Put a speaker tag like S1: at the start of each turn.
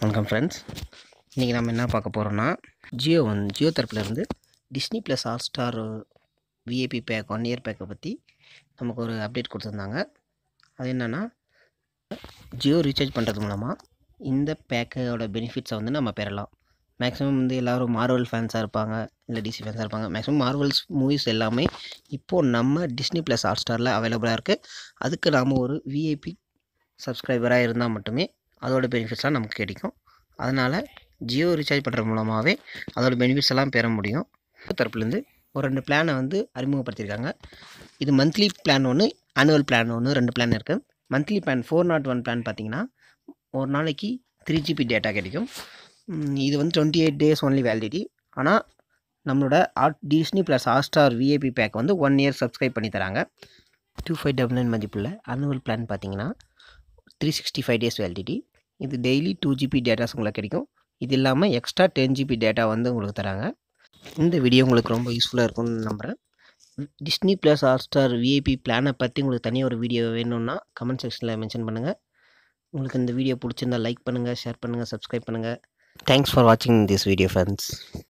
S1: வணக்கம் ஃப்ரெண்ட்ஸ் இன்றைக்கி நம்ம என்ன பார்க்க போகிறோன்னா ஜியோ வந் ஜியோ தரப்புலேருந்து Disney plus Hotstar VIP pack one year பேக்கை பற்றி நமக்கு ஒரு அப்டேட் கொடுத்துருந்தாங்க அது என்னென்னா ஜியோ ரீசார்ஜ் பண்ணுறது மூலமாக இந்த பேக்கோட பெனிஃபிட்ஸை வந்து நம்ம பெறலாம் மேக்ஸிமம் வந்து எல்லோரும் மார்வல் ஃபேன்ஸாக இருப்பாங்க இல்லை டிசி ஃபேன்ஸாக இருப்பாங்க மேக்ஸிமம் மார்வல்ஸ் மூவிஸ் எல்லாமே இப்போது நம்ம டிஸ்னி ப்ளஸ் ஹாட் ஸ்டாரில் அவைலபிளாக இருக்குது அதுக்கு நாம் ஒரு விஐபி சப்ஸ்கிரைபராக இருந்தால் மட்டுமே அதோடய பெனிஃபிட்ஸ்லாம் நமக்கு கிடைக்கும் அதனால் ஜியோ ரீசார்ஜ் பண்ணுறது மூலமாகவே அதோடய பெனிஃபிட்ஸ் எல்லாம் பெற முடியும் தரப்புலேருந்து ஒரு ரெண்டு பிளானை வந்து அறிமுகப்படுத்தியிருக்காங்க இது மந்த்லி பிளான் ஒன்று ஆனுவல் பிளான் ஒன்று ரெண்டு பிளான் இருக்குது monthly plan four nought one plan பார்த்தீங்கன்னா ஒரு நாளைக்கு த்ரீ ஜிபி டேட்டா கிடைக்கும் இது வந்து twenty eight days only validity ஆனால் நம்மளோட add Disney plus Hotstar VIP pack வந்து ஒன் இயர் சப்ஸ்கிரைப் பண்ணி தராங்க டூ ஃபைவ் டபுள் நைன் மதிப்புள்ள அனுவல் பிளான் பார்த்தீங்கன்னா three sixty five days validity இது டெய்லி டூ ஜிபி டேட்டாஸ் உங்களுக்கு கிடைக்கும் இது இல்லாமல் எக்ஸ்ட்ரா டென் ஜிபி டேட்டா வந்து உங்களுக்கு தராங்க இந்த வீடியோ உங்களுக்கு ரொம்ப யூஸ்ஃபுல்லாக இருக்கும்னு நம்புகிறேன் டிஸ்னி ப்ளஸ் ஹாட்ஸ்டார் விஐபி பிளானை பற்றி உங்களுக்கு தனியாக ஒரு வீடியோ வேணும்னா கமெண்ட் செக்ஷனில் மென்ஷன் பண்ணுங்கள் உங்களுக்கு இந்த வீடியோ பிடிச்சிருந்தால் லைக் பண்ணுங்கள் ஷேர் பண்ணுங்கள் சப்ஸ்கிரைப் பண்ணுங்கள் தேங்க்ஸ் ஃபார் வாட்சிங் திஸ் வீடியோ ஃப்ரெண்ட்ஸ்